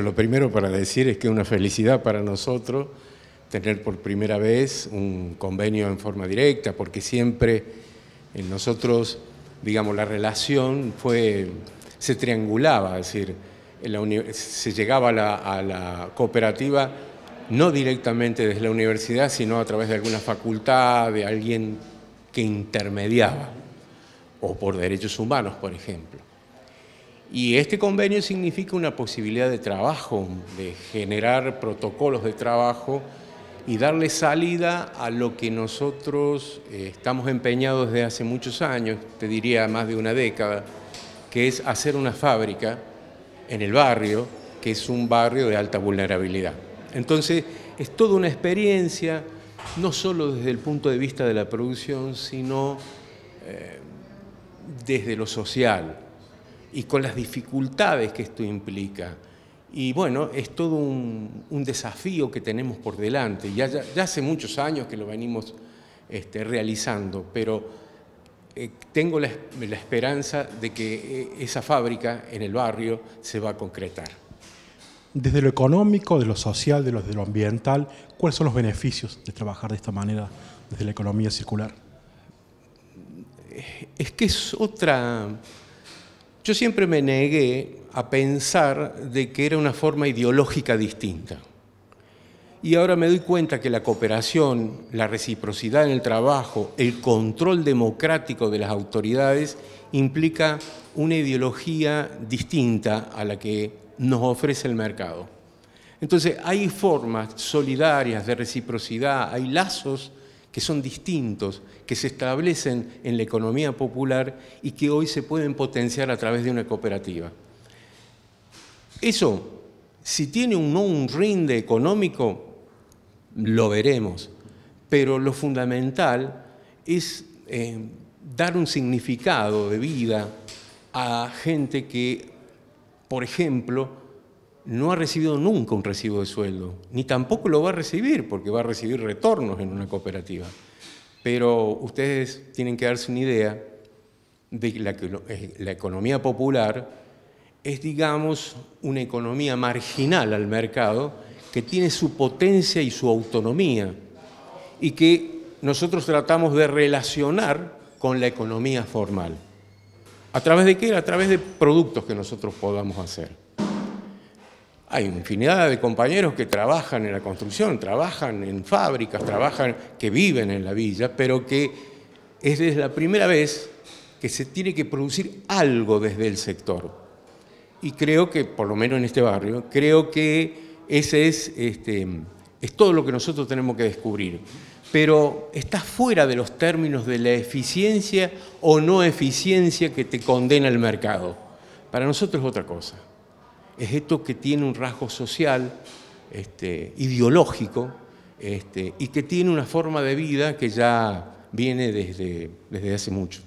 Lo primero para decir es que es una felicidad para nosotros tener por primera vez un convenio en forma directa, porque siempre en eh, nosotros, digamos, la relación fue, se triangulaba, es decir, se llegaba a la, cooperativa no directamente desde la universidad, sino a través de alguna facultad, de alguien que intermediaba, o por derechos humanos, por ejemplo. Y este convenio significa una posibilidad de trabajo, de generar protocolos de trabajo y darle salida a lo que nosotros eh, estamos empeñados desde hace muchos años, te diría más de una década, que es hacer una fábrica en el barrio, que es un barrio de alta vulnerabilidad. Entonces, es toda una experiencia, no solo desde el punto de vista de la producción, sino eh, desde lo social y con las dificultades que esto implica. Y bueno, es todo un, desafío que tenemos por delante. Ya, hace muchos años que lo venimos este, realizando, pero eh, tengo la, esperanza de que eh, esa fábrica en el barrio se va a concretar. Desde lo económico, de lo social, de lo ambiental, ¿cuáles son los beneficios de trabajar de esta manera desde la economía circular? Es que es otra yo siempre me negué a pensar de que era una forma ideológica distinta. Y ahora me doy cuenta que la cooperación, la reciprocidad en el trabajo, el control democrático de las autoridades implica una ideología distinta a la que nos ofrece el mercado. Entonces hay formas solidarias de reciprocidad, hay lazos que son distintos, que se establecen en la economía popular y que hoy se pueden potenciar a través de una cooperativa. Eso, si tiene un, un rinde económico, lo veremos, pero lo fundamental es eh, dar un significado de vida a gente que, por ejemplo, no ha recibido nunca un recibo de sueldo, ni tampoco lo va a recibir porque va a recibir retornos en una cooperativa. Pero ustedes tienen que darse una idea de que la, eh, la economía popular es, digamos, una economía marginal al mercado que tiene su potencia y su autonomía y que nosotros tratamos de relacionar con la economía formal. ¿A través de qué? A través de productos que nosotros podamos hacer. Hay infinidad de compañeros que trabajan en la construcción, trabajan en fábricas, trabajan, que viven en la villa, pero que es la primera vez que se tiene que producir algo desde el sector. Y creo que, por lo menos en este barrio, creo que ese es, este, es todo lo que nosotros tenemos que descubrir. Pero está fuera de los términos de la eficiencia o no eficiencia que te condena el mercado. Para nosotros es otra cosa es esto que tiene un rasgo social, este, ideológico, este, y que tiene una forma de vida que ya viene desde, desde hace mucho.